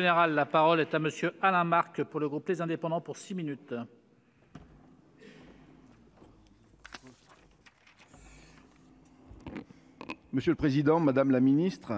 la parole est à monsieur Alain Marc pour le groupe Les Indépendants pour six minutes. Monsieur le président, madame la ministre,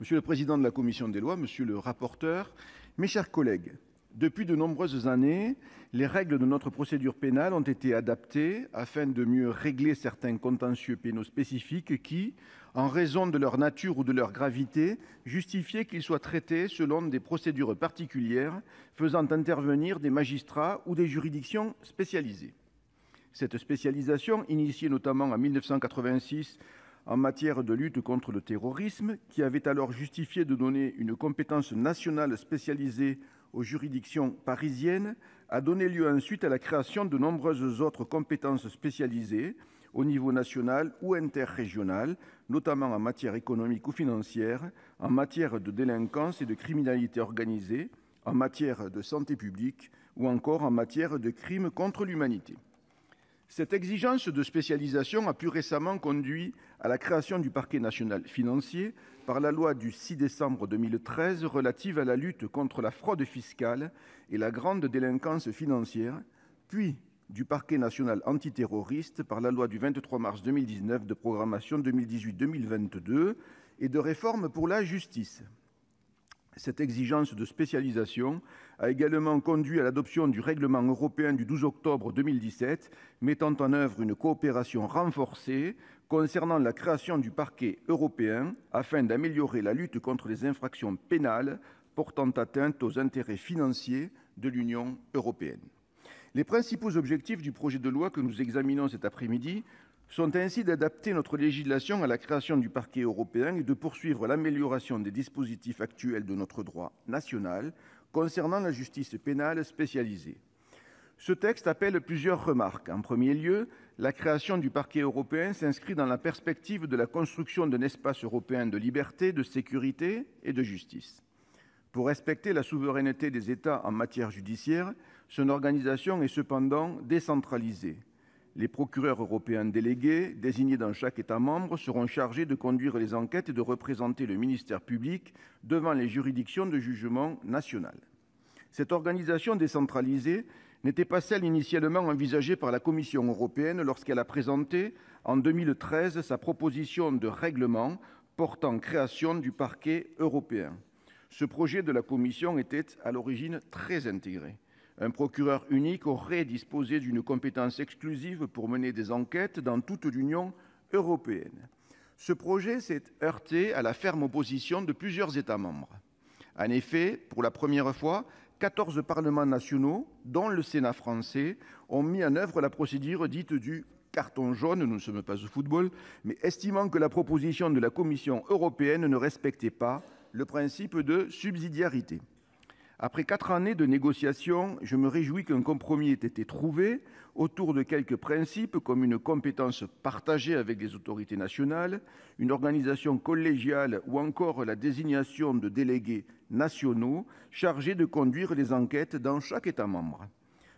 monsieur le président de la commission des lois, monsieur le rapporteur, mes chers collègues, depuis de nombreuses années, les règles de notre procédure pénale ont été adaptées afin de mieux régler certains contentieux pénaux spécifiques qui, en raison de leur nature ou de leur gravité, justifiaient qu'ils soient traités selon des procédures particulières faisant intervenir des magistrats ou des juridictions spécialisées. Cette spécialisation, initiée notamment en 1986 en matière de lutte contre le terrorisme, qui avait alors justifié de donner une compétence nationale spécialisée aux juridictions parisiennes, a donné lieu ensuite à la création de nombreuses autres compétences spécialisées au niveau national ou interrégional, notamment en matière économique ou financière, en matière de délinquance et de criminalité organisée, en matière de santé publique ou encore en matière de crimes contre l'humanité. Cette exigence de spécialisation a plus récemment conduit à la création du Parquet national financier par la loi du 6 décembre 2013 relative à la lutte contre la fraude fiscale et la grande délinquance financière, puis du Parquet national antiterroriste par la loi du 23 mars 2019 de programmation 2018-2022 et de réforme pour la justice. Cette exigence de spécialisation a également conduit à l'adoption du règlement européen du 12 octobre 2017 mettant en œuvre une coopération renforcée concernant la création du Parquet européen, afin d'améliorer la lutte contre les infractions pénales portant atteinte aux intérêts financiers de l'Union européenne. Les principaux objectifs du projet de loi que nous examinons cet après-midi sont ainsi d'adapter notre législation à la création du Parquet européen et de poursuivre l'amélioration des dispositifs actuels de notre droit national concernant la justice pénale spécialisée. Ce texte appelle plusieurs remarques. En premier lieu, la création du Parquet européen s'inscrit dans la perspective de la construction d'un espace européen de liberté, de sécurité et de justice. Pour respecter la souveraineté des États en matière judiciaire, son organisation est cependant décentralisée. Les procureurs européens délégués, désignés dans chaque État membre, seront chargés de conduire les enquêtes et de représenter le ministère public devant les juridictions de jugement nationales. Cette organisation décentralisée n'était pas celle initialement envisagée par la Commission européenne lorsqu'elle a présenté, en 2013, sa proposition de règlement portant création du parquet européen. Ce projet de la Commission était à l'origine très intégré. Un procureur unique aurait disposé d'une compétence exclusive pour mener des enquêtes dans toute l'Union européenne. Ce projet s'est heurté à la ferme opposition de plusieurs États membres. En effet, pour la première fois, 14 parlements nationaux, dont le Sénat français, ont mis en œuvre la procédure dite du carton jaune, nous ne sommes pas au football, mais estimant que la proposition de la Commission européenne ne respectait pas le principe de subsidiarité. Après quatre années de négociations, je me réjouis qu'un compromis ait été trouvé autour de quelques principes, comme une compétence partagée avec les autorités nationales, une organisation collégiale ou encore la désignation de délégués nationaux chargés de conduire les enquêtes dans chaque État membre.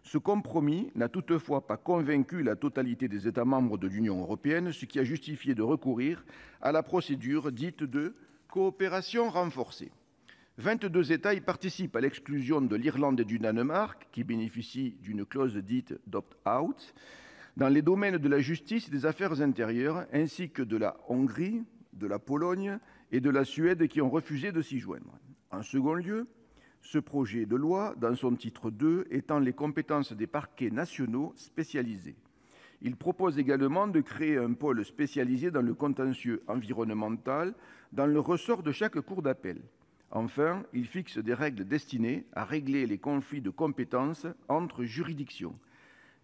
Ce compromis n'a toutefois pas convaincu la totalité des États membres de l'Union européenne, ce qui a justifié de recourir à la procédure dite de coopération renforcée. 22 États y participent, à l'exclusion de l'Irlande et du Danemark, qui bénéficient d'une clause dite d'opt-out, dans les domaines de la justice et des affaires intérieures, ainsi que de la Hongrie, de la Pologne et de la Suède, qui ont refusé de s'y joindre. En second lieu, ce projet de loi, dans son titre 2, étend les compétences des parquets nationaux spécialisés. Il propose également de créer un pôle spécialisé dans le contentieux environnemental dans le ressort de chaque cour d'appel. Enfin, il fixe des règles destinées à régler les conflits de compétences entre juridictions.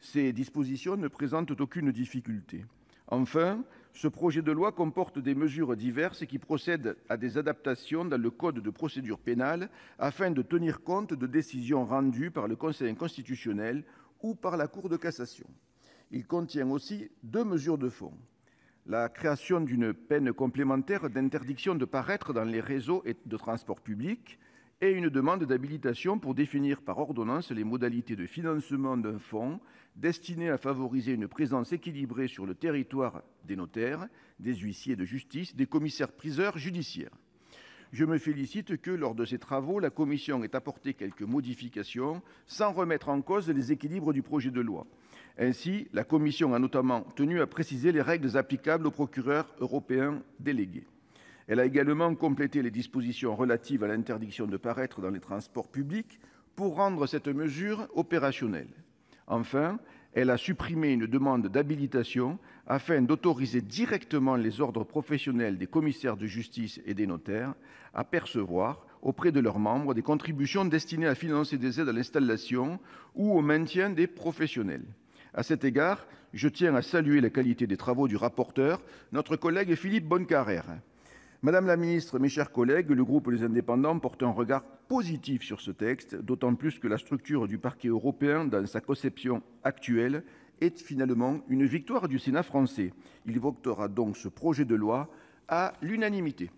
Ces dispositions ne présentent aucune difficulté. Enfin, ce projet de loi comporte des mesures diverses qui procèdent à des adaptations dans le code de procédure pénale afin de tenir compte de décisions rendues par le Conseil constitutionnel ou par la Cour de cassation. Il contient aussi deux mesures de fond la création d'une peine complémentaire d'interdiction de paraître dans les réseaux de transport public et une demande d'habilitation pour définir par ordonnance les modalités de financement d'un fonds destiné à favoriser une présence équilibrée sur le territoire des notaires, des huissiers de justice, des commissaires-priseurs judiciaires. Je me félicite que, lors de ces travaux, la commission ait apporté quelques modifications sans remettre en cause les équilibres du projet de loi. Ainsi, la Commission a notamment tenu à préciser les règles applicables aux procureurs européens délégués. Elle a également complété les dispositions relatives à l'interdiction de paraître dans les transports publics pour rendre cette mesure opérationnelle. Enfin, elle a supprimé une demande d'habilitation afin d'autoriser directement les ordres professionnels des commissaires de justice et des notaires à percevoir auprès de leurs membres des contributions destinées à financer des aides à l'installation ou au maintien des professionnels. À cet égard, je tiens à saluer la qualité des travaux du rapporteur, notre collègue Philippe Bonnecarrère. Madame la ministre, mes chers collègues, le groupe Les Indépendants porte un regard positif sur ce texte, d'autant plus que la structure du parquet européen, dans sa conception actuelle, est finalement une victoire du Sénat français. Il votera donc ce projet de loi à l'unanimité.